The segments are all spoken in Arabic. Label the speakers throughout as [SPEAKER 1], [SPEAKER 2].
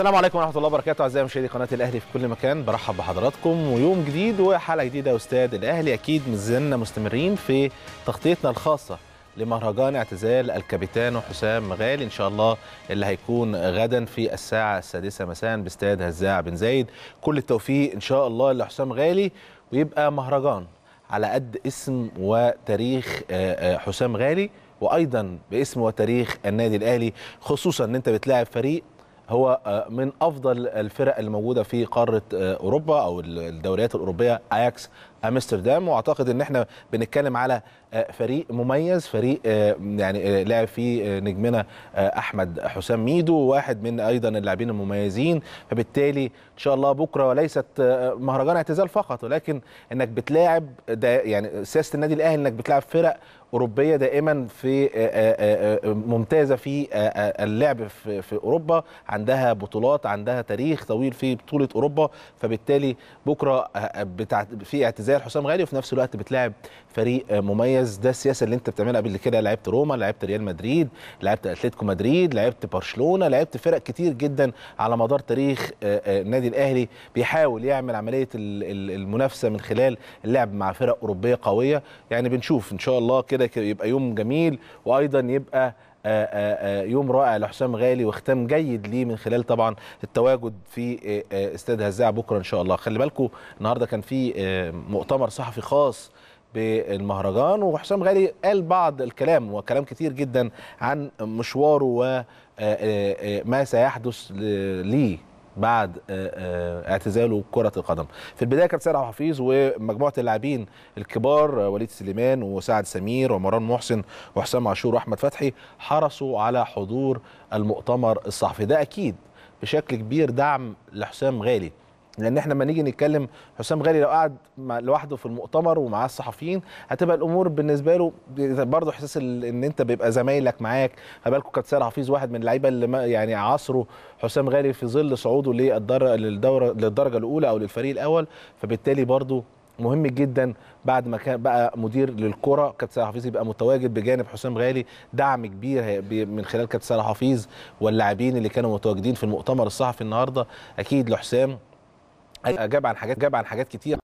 [SPEAKER 1] السلام عليكم ورحمه الله وبركاته اعزائي مشاهدي قناه الاهلي في كل مكان برحب بحضراتكم ويوم جديد وحلقه جديده استاذ الاهلي اكيد مازلنا مستمرين في تغطيتنا الخاصه لمهرجان اعتزال الكابتن حسام غالي ان شاء الله اللي هيكون غدا في الساعه السادسه مساء باستاد هزاع بن زايد كل التوفيق ان شاء الله لحسام غالي ويبقى مهرجان على قد اسم وتاريخ آه، آه، حسام غالي وايضا باسم وتاريخ النادي الاهلي خصوصا ان انت بتلاعب فريق هو آه، من افضل الفرق الموجوده في قاره آه، اوروبا او الدوريات الاوروبيه اياكس امستردام واعتقد ان احنا بنتكلم على فريق مميز فريق آه، يعني آه، لعب فيه آه، نجمنا احمد حسام ميدو واحد من ايضا اللاعبين المميزين فبالتالي ان شاء الله بكره وليست مهرجان اعتزال فقط ولكن انك بتلاعب ده يعني سياسه النادي الاهلي انك بتلاعب فرق اوروبيه دائما في ممتازه في اللعب في اوروبا عندها بطولات عندها تاريخ طويل في بطوله اوروبا فبالتالي بكره في اعتزال حسام غالي وفي نفس الوقت بتلاعب فريق مميز مركز ده السياسه اللي انت بتعملها قبل كده لعبت روما لعبت ريال مدريد لعبت اتلتيكو مدريد لعبت برشلونه لعبت فرق كتير جدا على مدار تاريخ آه، آه، النادي الاهلي بيحاول يعمل عمليه المنافسه من خلال اللعب مع فرق اوروبيه قويه يعني بنشوف ان شاء الله كده يبقى يوم جميل وايضا يبقى آه، يوم رائع لحسام غالي وختام جيد ليه من خلال طبعا التواجد في استاد هزاع بكره ان شاء الله خلي بالكم النهارده كان في مؤتمر صحفي خاص بالمهرجان وحسام غالي قال بعض الكلام وكلام كتير جدا عن مشواره وما آه، آه، آه، سيحدث ليه بعد اعتزاله كرة القدم في البداية كان سيد عبد الحفيظ ومجموعة اللاعبين الكبار وليد سليمان وسعد سمير ومران محسن وحسام عاشور وأحمد فتحي حرصوا على حضور المؤتمر الصحفي ده أكيد بشكل كبير دعم لحسام غالي لان احنا لما نيجي نتكلم حسام غالي لو قعد لوحده في المؤتمر ومعاه الصحفيين هتبقى الامور بالنسبه له برضه احساس ان انت بيبقى زمايلك معاك خلي بالكم كانت سير حفيظ واحد من اللعيبه اللي يعني عصره حسام غالي في ظل صعوده للدوره للدرجه الاولى او للفريق الاول فبالتالي برضه مهم جدا بعد ما كان بقى مدير للكره كابتن سيد حفيظ يبقى متواجد بجانب حسام غالي دعم كبير من خلال كابتن سيد حفيظ واللاعبين اللي كانوا متواجدين في المؤتمر الصحفي النهارده اكيد لحسام اجاب عن حاجات جاب عن حاجات كتير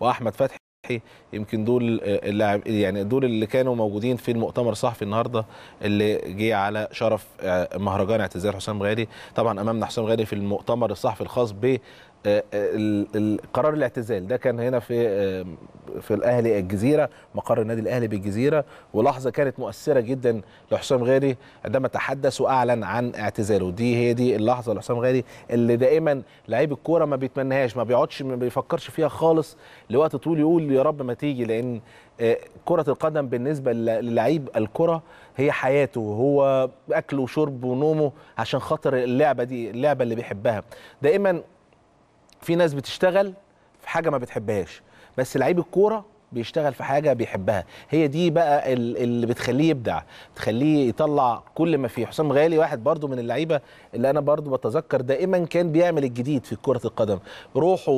[SPEAKER 1] واحمد فتحي يمكن دول اللاعب يعني دول اللي كانوا موجودين في المؤتمر الصحفي النهارده اللي جه على شرف مهرجان اعتزال حسام غالي طبعا امامنا حسام غالي في المؤتمر الصحفي الخاص ب آه، آه، قرار الاعتزال ده كان هنا في آه، في الاهلي الجزيره مقر النادي الاهلي بالجزيره ولحظه كانت مؤثره جدا لحسام غالي عندما تحدث واعلن عن اعتزاله دي هي دي اللحظه لحسام غالي اللي دائما لعيب الكوره ما بيتمناهاش ما بيقعدش ما بيفكرش فيها خالص لوقت طويل يقول يا رب ما تيجي لان كره القدم بالنسبه للعيب الكره هي حياته هو اكله وشربه ونومه عشان خاطر اللعبه دي اللعبه اللي بيحبها دائما في ناس بتشتغل في حاجه ما بتحبهاش بس لعيب الكوره بيشتغل في حاجه بيحبها هي دي بقى اللي بتخليه يبدع تخليه يطلع كل ما فيه حسام غالي واحد برضو من اللعيبه اللي انا برضو بتذكر دائما كان بيعمل الجديد في كره القدم روحه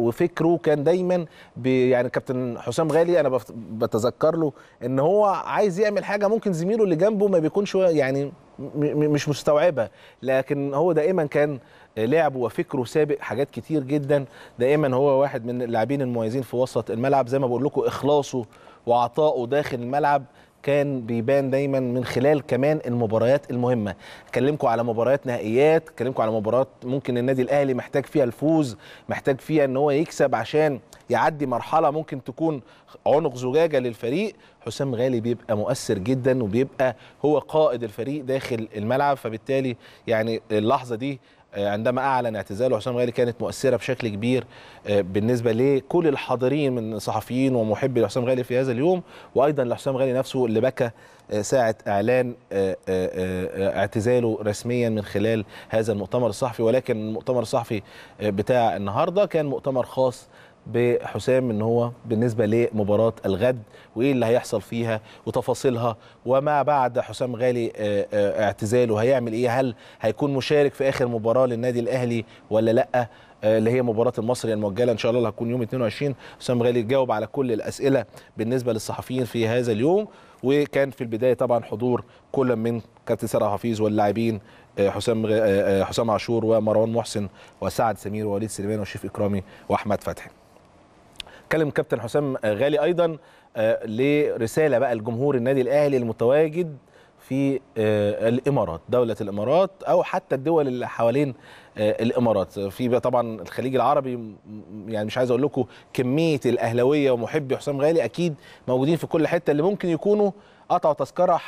[SPEAKER 1] وفكره كان دايما يعني كابتن حسام غالي انا بتذكر له ان هو عايز يعمل حاجه ممكن زميله اللي جنبه ما بيكونش يعني مش مستوعبه لكن هو دائما كان لعبه وفكره سابق حاجات كتير جدا دائما هو واحد من اللاعبين المميزين في وسط الملعب زي ما بقول لكم اخلاصه وعطائه داخل الملعب كان بيبان دايما من خلال كمان المباريات المهمه اكلمكم على مباريات نهائيات اكلمكم على مباريات ممكن النادي الاهلي محتاج فيها الفوز محتاج فيها ان هو يكسب عشان يعدي مرحله ممكن تكون عنق زجاجه للفريق حسام غالي بيبقى مؤثر جدا وبيبقى هو قائد الفريق داخل الملعب فبالتالي يعني اللحظه دي آه، عندما اعلن اعتزاله حسام غالي كانت مؤثره بشكل كبير آه، بالنسبه لكل الحاضرين من صحفيين ومحبي لحسام غالي في هذا اليوم وايضا لحسام غالي نفسه اللي بكى آه، ساعه اعلان اعتزاله رسميا من خلال هذا المؤتمر الصحفي ولكن المؤتمر الصحفي بتاع النهارده كان مؤتمر خاص بحسام ان هو بالنسبه لمباراه الغد وايه اللي هيحصل فيها وتفاصيلها وما بعد حسام غالي آه، آه، اعتزاله هيعمل ايه هل هيكون مشارك في اخر مباراه للنادي الاهلي ولا لا آه، اللي هي مباراه المصري المؤجله ان شاء الله هتكون يوم 22 حسام غالي جاوب على كل الاسئله بالنسبه للصحفيين في هذا اليوم وكان في البدايه طبعا حضور كل من كابتن سارة حفيظ واللاعبين حسام حسام عاشور ومروان محسن وسعد سمير ووليد سليمان وشيف اكرامي واحمد فتحي اتكلم كابتن حسام غالي ايضا آه، لرساله بقى لجمهور النادي الاهلي المتواجد في آه، الامارات دوله الامارات او حتى الدول اللي حوالين آه، الامارات في طبعا الخليج العربي يعني مش عايز اقول لكم كميه الاهلاويه ومحبي حسام غالي اكيد موجودين في كل حته اللي ممكن يكونوا قطعوا تذكره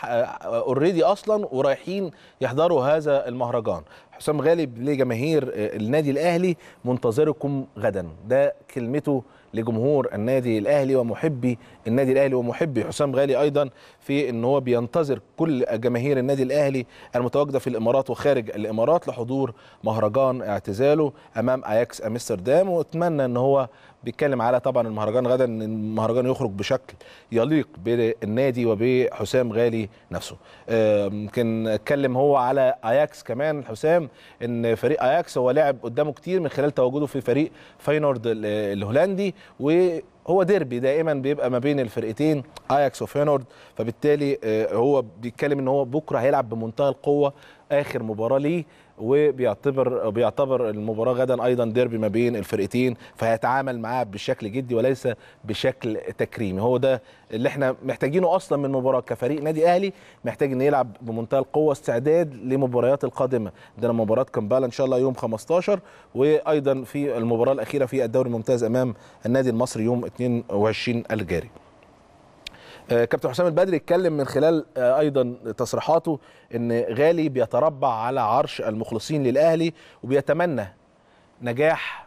[SPEAKER 1] اوريدي اصلا ورايحين يحضروا هذا المهرجان حسام غالي لجماهير النادي الاهلي منتظركم غدا ده كلمته لجمهور النادي الاهلي ومحبي النادي الاهلي ومحبي حسام غالي ايضا في ان هو بينتظر كل جماهير النادي الاهلي المتواجده في الامارات وخارج الامارات لحضور مهرجان اعتزاله امام اياكس امستردام واتمنى ان هو بيتكلم على طبعا المهرجان غدا ان المهرجان يخرج بشكل يليق بالنادي وبحسام غالي نفسه يمكن اتكلم هو على اياكس كمان حسام ان فريق اياكس هو لعب قدامه كتير من خلال تواجده في فريق فاينورد الهولندي و هو ديربي دائما بيبقى ما بين الفرقتين اياكس وفينورد فبالتالي آه، هو بيتكلم ان هو بكره هيلعب بمنتهى القوه اخر مباراه ليه وبيعتبر بيعتبر المباراه غدا ايضا ديربي ما بين الفرقتين فهيتعامل معاه بشكل جدي وليس بشكل تكريمي هو ده اللي احنا محتاجينه اصلا من مباراه كفريق نادي اهلي محتاج انه يلعب بمنتهى القوه استعداد لمباريات القادمه عندنا مباراه كمبالا ان شاء الله يوم 15 وايضا في المباراه الاخيره في الدوري الممتاز امام النادي المصري يوم 22 الجاري آه، كابتن حسام البدري اتكلم من خلال آه، ايضا تصريحاته ان غالي بيتربع على عرش المخلصين للاهلي وبيتمنى نجاح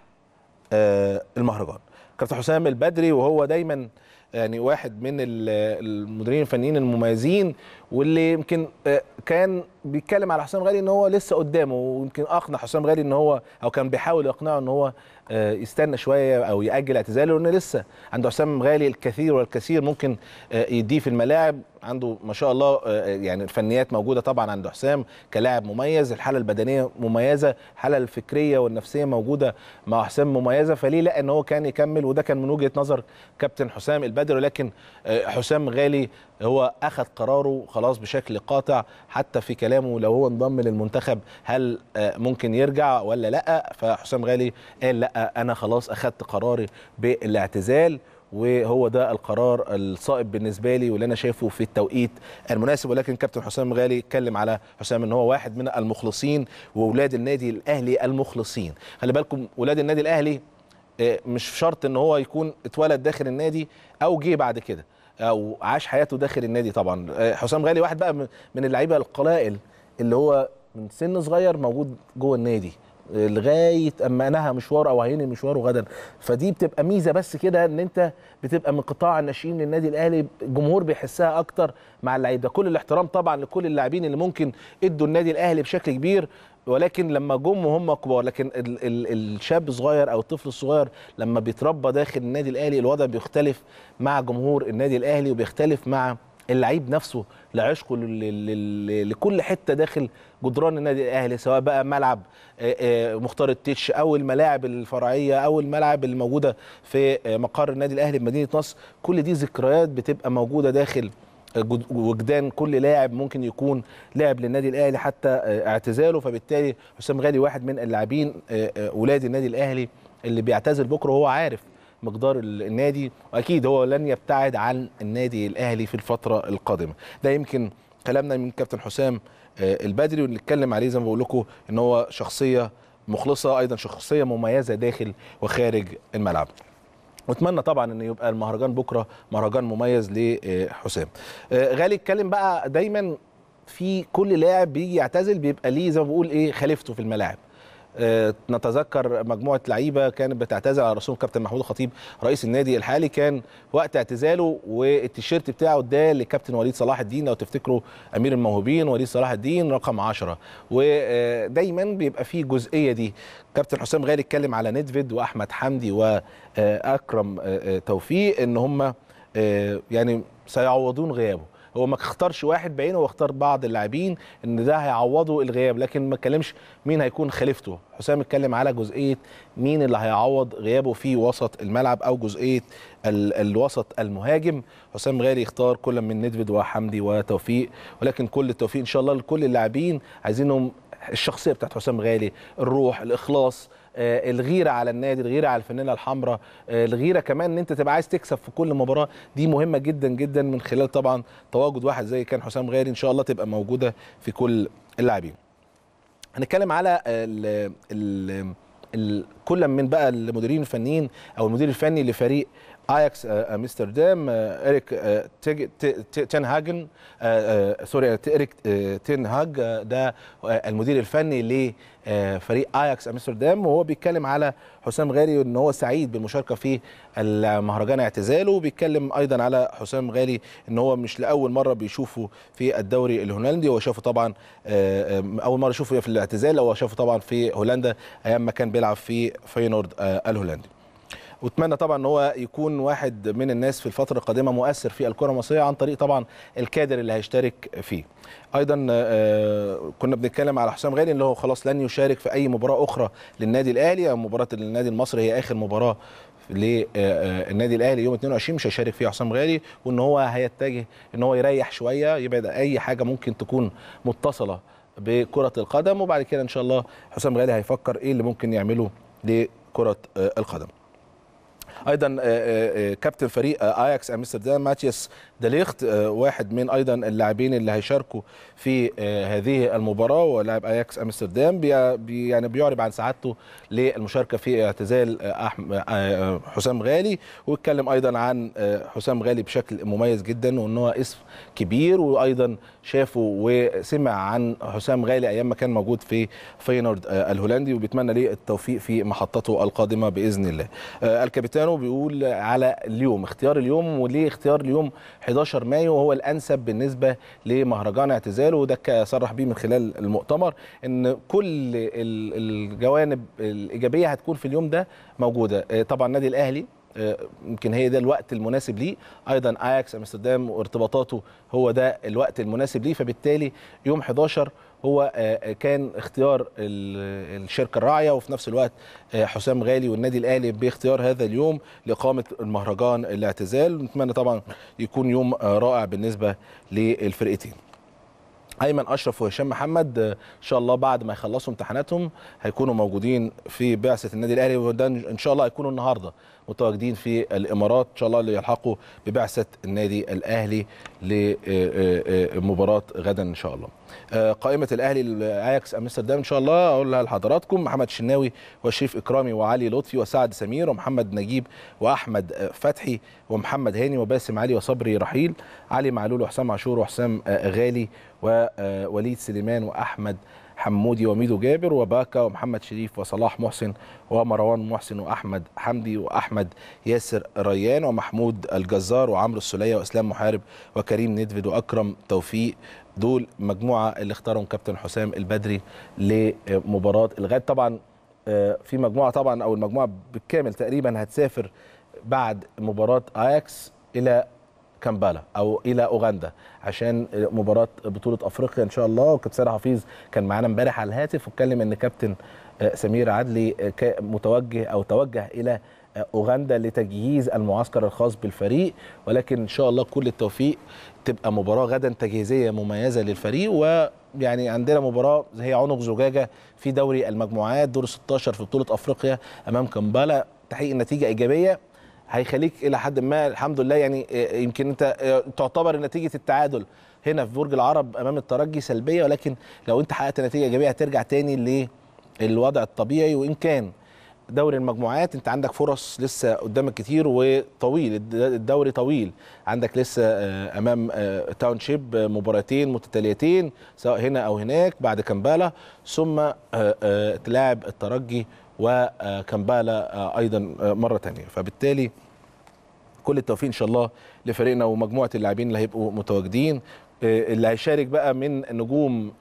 [SPEAKER 1] آه، المهرجان كابتن حسام البدري وهو دايما يعني واحد من المديرين الفنيين المميزين واللي يمكن آه، كان بيتكلم على حسام غالي ان هو لسه قدامه ويمكن اقنع حسام غالي ان هو او كان بيحاول يقنعه ان هو آه، يستنى شويه او ياجل اعتزاله لان لسه عنده حسام غالي الكثير والكثير ممكن آه، يديه في الملاعب عنده ما شاء الله يعني الفنيات موجوده طبعا عند حسام كلاعب مميز الحاله البدنيه مميزه الحاله الفكريه والنفسيه موجوده مع حسام مميزه فليه لا ان هو كان يكمل وده كان من وجهه نظر كابتن حسام البدر ولكن حسام غالي هو اخذ قراره خلاص خلاص بشكل قاطع حتى في كلامه لو هو انضم للمنتخب هل آه، ممكن يرجع ولا لا فحسام غالي قال لا انا خلاص اخذت قراري بالاعتزال وهو ده القرار الصائب بالنسبه لي واللي انا شايفه في التوقيت المناسب ولكن كابتن حسام غالي اتكلم على حسام ان هو واحد من المخلصين واولاد النادي الاهلي المخلصين خلي بالكم اولاد النادي الاهلي آه، مش شرط ان هو يكون اتولد داخل النادي او جه بعد كده او عاش حياته داخل النادي طبعا آه، حسام غالي واحد بقى من اللعيبه القلائل اللي هو من سن صغير موجود جوه النادي آه، لغايه اما انهى مشواره او هينهي مشواره غدا فدي بتبقى ميزه بس كده ان انت بتبقى من قطاع الناشئين للنادي الاهلي الجمهور بيحسها اكتر مع اللعيبه كل الاحترام طبعا لكل اللاعبين اللي ممكن ادوا النادي الاهلي بشكل كبير ولكن لما جم وهم كبار لكن ال ال الشاب الصغير او الطفل الصغير لما بيتربى داخل النادي الاهلي الوضع بيختلف مع جمهور النادي الاهلي وبيختلف مع اللعيب نفسه لعشقه لكل حته داخل جدران النادي الاهلي سواء بقى ملعب مختار التيتش او الملاعب الفرعيه او الملاعب الموجوده في مقر النادي الاهلي بمدينه نصر كل دي ذكريات بتبقى موجوده داخل وجدان كل لاعب ممكن يكون لعب للنادي الاهلي حتى آه، اعتزاله فبالتالي حسام غالي واحد من اللاعبين اولاد آه، آه، النادي الاهلي اللي بيعتزل بكره وهو عارف مقدار النادي واكيد هو لن يبتعد عن النادي الاهلي في الفتره القادمه ده يمكن كلامنا من كابتن حسام البدري واللي اتكلم عليه زي ما بقول لكم ان هو شخصيه مخلصه ايضا شخصيه مميزه داخل وخارج الملعب واتمنى طبعا ان يبقى المهرجان بكره مهرجان مميز لحسام آه، غالي اتكلم بقى دايما في كل لاعب بيجي يعتزل بيبقى ليه زي ما بقول ايه خليفته في الملاعب آه، نتذكر مجموعه لعيبه كانت بتعتزل على راسهم كابتن محمود الخطيب رئيس النادي الحالي كان وقت اعتزاله والتيشيرت بتاعه ده لكابتن وليد صلاح الدين لو تفتكروا امير الموهوبين وليد صلاح الدين رقم 10 ودايما بيبقى فيه الجزئيه دي كابتن حسام غالي اتكلم على نيدفيد واحمد حمدي واكرم آه، آه، توفيق ان هم يعني سيعوضون غيابه هو ما اختارش واحد بعينه هو اختار بعض اللاعبين ان ده هيعوضه الغياب لكن ما اتكلمش مين هيكون خليفته حسام اتكلم على جزئيه مين اللي هيعوض غيابه في وسط الملعب او جزئيه ال الوسط المهاجم حسام غالي اختار كل من ندفد وحمدي وتوفيق ولكن كل التوفيق ان شاء الله لكل اللاعبين عايزينهم الشخصيه بتاعت حسام غالي الروح الاخلاص آه، الغيره على النادي الغيره على الفنانه الحمراء آه، الغيره كمان ان انت تبقى عايز تكسب في كل مباراه دي مهمه جدا جدا من خلال طبعا تواجد واحد زي كان حسام غاري ان شاء الله تبقى موجوده في كل اللاعبين هنتكلم على ال ال كل من بقى المديرين الفنيين او المدير الفني لفريق اياكس امستردام اريك تين هاجن سوري اريك تين هاج ده eh, المدير الفني لفريق اياكس امستردام وهو بيتكلم على حسام غالي ان هو سعيد بالمشاركه في المهرجان اعتزاله وبيتكلم ايضا على حسام غالي ان هو مش لاول مره بيشوفه في الدوري الهولندي هو شافه طبعا آه، آه، اول مره يشوفه في الاعتزال هو شافه طبعا في هولندا ايام ما كان بيلعب في فينورد آه، الهولندي واتمنى طبعا ان هو يكون واحد من الناس في الفتره القادمه مؤثر في الكره المصريه عن طريق طبعا الكادر اللي هيشترك فيه ايضا آه، كنا بنتكلم على حسام غالي اللي هو خلاص لن يشارك في اي مباراه اخرى للنادي الاهلي مباراه النادي المصري هي اخر مباراه للنادي آه، آه، الاهلي يوم 22 مش هيشارك فيها حسام غالي وان هو هيتجه ان هو يريح شويه يبعد اي حاجه ممكن تكون متصله بكره القدم وبعد كده ان شاء الله حسام غالي هيفكر ايه اللي ممكن يعمله لكره القدم ايضا آه، آه، آه، كابتن فريق اياكس امستردام ماتياس دليخت واحد من ايضا اللاعبين اللي هيشاركوا في هذه المباراه ولاعب اياكس امستردام بي يعني بيعرب عن سعادته للمشاركه في اعتزال حسام غالي واتكلم ايضا عن حسام غالي بشكل مميز جدا وان هو اسم كبير وايضا شافه وسمع عن حسام غالي ايام ما كان موجود في فينورد الهولندي وبيتمنى ليه التوفيق في محطته القادمه باذن الله الكابتن وبيقول على اليوم اختيار اليوم وليه اختيار اليوم 11 مايو هو الانسب بالنسبه لمهرجان اعتزاله وده صرح بيه من خلال المؤتمر ان كل الجوانب الايجابيه هتكون في اليوم ده موجوده آه، طبعا النادي الاهلي آه، يمكن هي ده الوقت المناسب ليه ايضا اياكس امستردام وارتباطاته هو ده الوقت المناسب ليه فبالتالي يوم 11 هو آه، آه، كان اختيار الشركه الراعيه وفي نفس الوقت آه، حسام غالي والنادي الاهلي باختيار هذا اليوم لاقامه المهرجان الاعتزال نتمنى طبعا يكون يوم رائع بالنسبه للفرقتين ايمن اشرف وهشام محمد ان شاء الله بعد ما يخلصوا امتحاناتهم هيكونوا موجودين في بعثه النادي الاهلي وده ان شاء الله هيكونوا النهارده متواجدين في الامارات ان شاء الله ليلحقوا ببعثه النادي الاهلي لمباراه غدا ان شاء الله آه، قائمه الاهلي لاياكس امستردام ان شاء الله اقولها لحضراتكم محمد شناوي وشريف اكرامي وعلي لطفي وسعد سمير ومحمد نجيب واحمد فتحي ومحمد هاني وباسم علي وصبري رحيل علي معلول وحسام عاشور وحسام آه، غالي ووليد آه، سليمان واحمد حمودي وميدو جابر وباكا ومحمد شريف وصلاح محسن ومروان محسن واحمد حمدي واحمد ياسر ريان ومحمود الجزار وعمرو السليه واسلام محارب وكريم ندفد واكرم توفيق دول مجموعه اللي اختارهم كابتن حسام البدري لمباراه الغد طبعا آه، في مجموعه طبعا او المجموعه بالكامل تقريبا هتسافر بعد مباراه اياكس الى كامبالا او الى اوغندا عشان مباراه بطوله افريقيا ان شاء الله وكابتن سيد حفيظ كان معانا امبارح على الهاتف واتكلم ان كابتن آه، سمير عدلي آه، متوجه او توجه الى آه، اوغندا لتجهيز المعسكر الخاص بالفريق ولكن ان شاء الله كل التوفيق تبقى مباراه غدا تجهيزيه مميزه للفريق ويعني عندنا مباراه هي عنق زجاجه في دوري المجموعات دور 16 في بطوله افريقيا امام كامبالا تحقيق النتيجه ايجابيه هيخليك الى حد ما الحمد لله يعني آه، يمكن انت آه، تعتبر نتيجه التعادل هنا في برج العرب امام الترجي سلبيه ولكن لو انت حققت نتيجه ايجابيه هترجع تاني للوضع الطبيعي وان كان دوري المجموعات انت عندك فرص لسه قدامك كتير وطويل الدوري طويل عندك لسه آه، امام تاونشيب مباراتين متتاليتين سواء هنا او هناك بعد كمبالا ثم تلاعب الترجي وكمبالا آه، ايضا آه، مره ثانيه فبالتالي كل التوفيق ان شاء الله لفريقنا ومجموعه اللاعبين اللي هيبقوا متواجدين آه، اللي هيشارك بقى من نجوم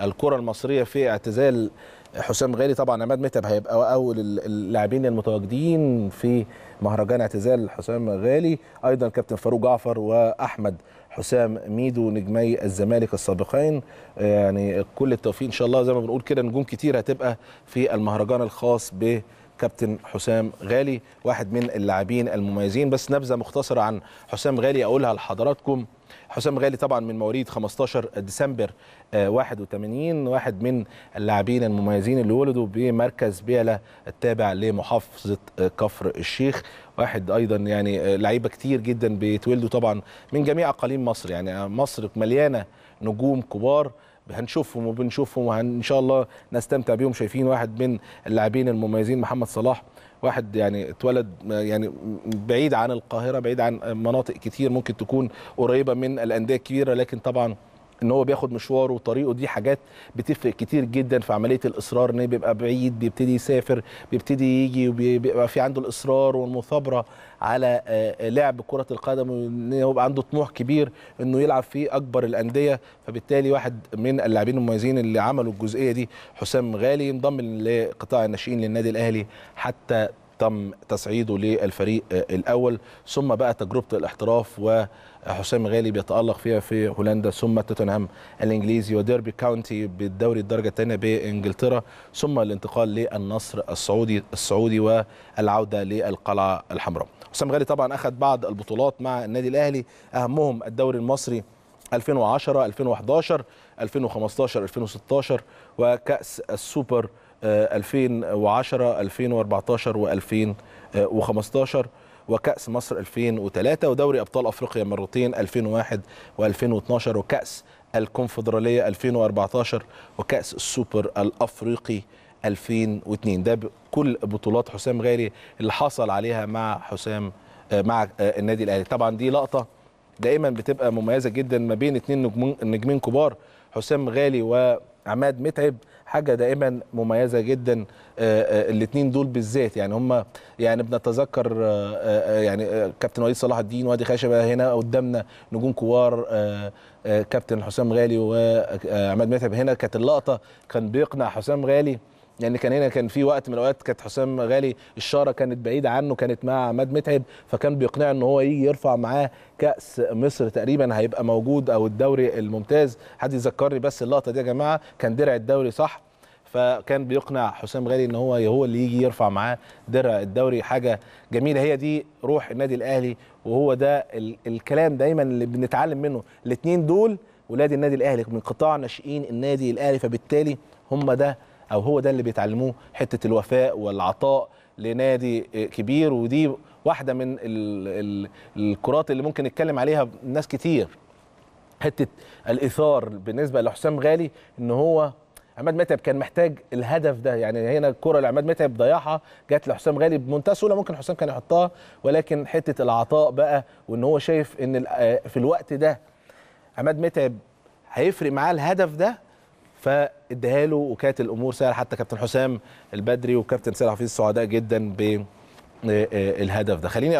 [SPEAKER 1] الكره المصريه في اعتزال حسام غالي طبعا عماد متعب هيبقى اول اللاعبين المتواجدين في مهرجان اعتزال حسام غالي ايضا كابتن فاروق جعفر واحمد حسام ميدو نجمي الزمالك السابقين آه، يعني كل التوفيق ان شاء الله زي ما بنقول كده نجوم كتير هتبقى في المهرجان الخاص ب كابتن حسام غالي واحد من اللاعبين المميزين بس نبذه مختصره عن حسام غالي اقولها لحضراتكم حسام غالي طبعا من مواليد 15 ديسمبر 81 آه، واحد من اللاعبين المميزين اللي ولدوا بمركز بيلا التابع لمحافظه آه، كفر الشيخ واحد ايضا يعني آه، لعيبه كتير جدا بيتولدوا طبعا من جميع اقاليم مصر يعني آه، مصر مليانه نجوم كبار هنشوفهم وبنشوفهم وان شاء الله نستمتع بيهم شايفين واحد من اللاعبين المميزين محمد صلاح واحد يعني اتولد آه، يعني بعيد عن القاهره بعيد عن مناطق كتير ممكن تكون قريبه من الانديه الكبيره لكن طبعا ان هو بياخد مشواره وطريقه دي حاجات بتفرق كتير جدا في عمليه الاصرار ان بيبقى بعيد بيبتدي يسافر بيبتدي يجي وبيبقى في عنده الاصرار والمثابره على آه، آه، لعب كره القدم وان هو يبقى عنده طموح كبير انه يلعب في اكبر الانديه فبالتالي واحد من اللاعبين المميزين اللي عملوا الجزئيه دي حسام غالي انضم لقطاع الناشئين للنادي الاهلي حتى تم تصعيده للفريق الاول ثم بقى تجربه الاحتراف وحسام غالي بيتالق فيها في هولندا ثم توتنهام الانجليزي وديربي كاونتي بالدوري الدرجه الثانيه بانجلترا ثم الانتقال للنصر السعودي السعودي والعوده للقلعه الحمراء حسام غالي طبعا اخذ بعض البطولات مع النادي الاهلي اهمهم الدوري المصري 2010 2011 2015 2016 وكاس السوبر 2010 2014 و2015 وكأس مصر 2003 ودوري أبطال أفريقيا مرتين 2001 و2012 وكأس الكونفدرالية 2014 وكأس السوبر الأفريقي 2002 ده كل بطولات حسام غالي اللي حصل عليها مع حسام آه، مع آه، النادي الأهلي طبعا دي لقطة دايما بتبقى مميزة جدا ما بين اتنين نجمين كبار حسام غالي وعماد متعب حاجه دائما مميزه جدا آه، آه، الاثنين دول بالذات يعني هم يعني بنتذكر آه، يعني كابتن وليد صلاح الدين وادي خشبه هنا قدامنا نجوم كوار كابتن حسام غالي وعماد متعب هنا كانت اللقطه كان بيقنع حسام غالي لان يعني كان هنا كان في وقت من الاوقات كانت حسام غالي الشاره كانت بعيده عنه كانت مع عماد متعب فكان بيقنعه ان هو يجي يرفع معاه كاس مصر تقريبا هيبقى موجود او الدوري الممتاز حد يذكرني بس اللقطه دي يا جماعه كان درع الدوري صح فكان بيقنع حسام غالي ان هو هو اللي يجي يرفع معاه درع الدوري حاجه جميله هي دي روح النادي الاهلي وهو ده الكلام دايما اللي بنتعلم منه الاثنين دول ولاد النادي الاهلي من قطاع ناشئين النادي الاهلي فبالتالي هم ده او هو ده اللي بيتعلموه حته الوفاء والعطاء لنادي كبير ودي واحده من الكرات اللي ممكن نتكلم عليها ناس كتير حته الايثار بالنسبه لحسام غالي ان هو عماد متعب كان محتاج الهدف ده يعني هنا الكره اللي عماد متعب ضيعها جت لحسام غالي بمنتهى السهوله ممكن حسام كان يحطها ولكن حته العطاء بقى وان هو شايف ان آه، في الوقت ده عماد متعب هيفرق معاه الهدف ده فاديها له وكانت الامور سهله حتى كابتن حسام البدري وكابتن سيد حفيظ سعداء جدا بالهدف آه، آه، ده خليني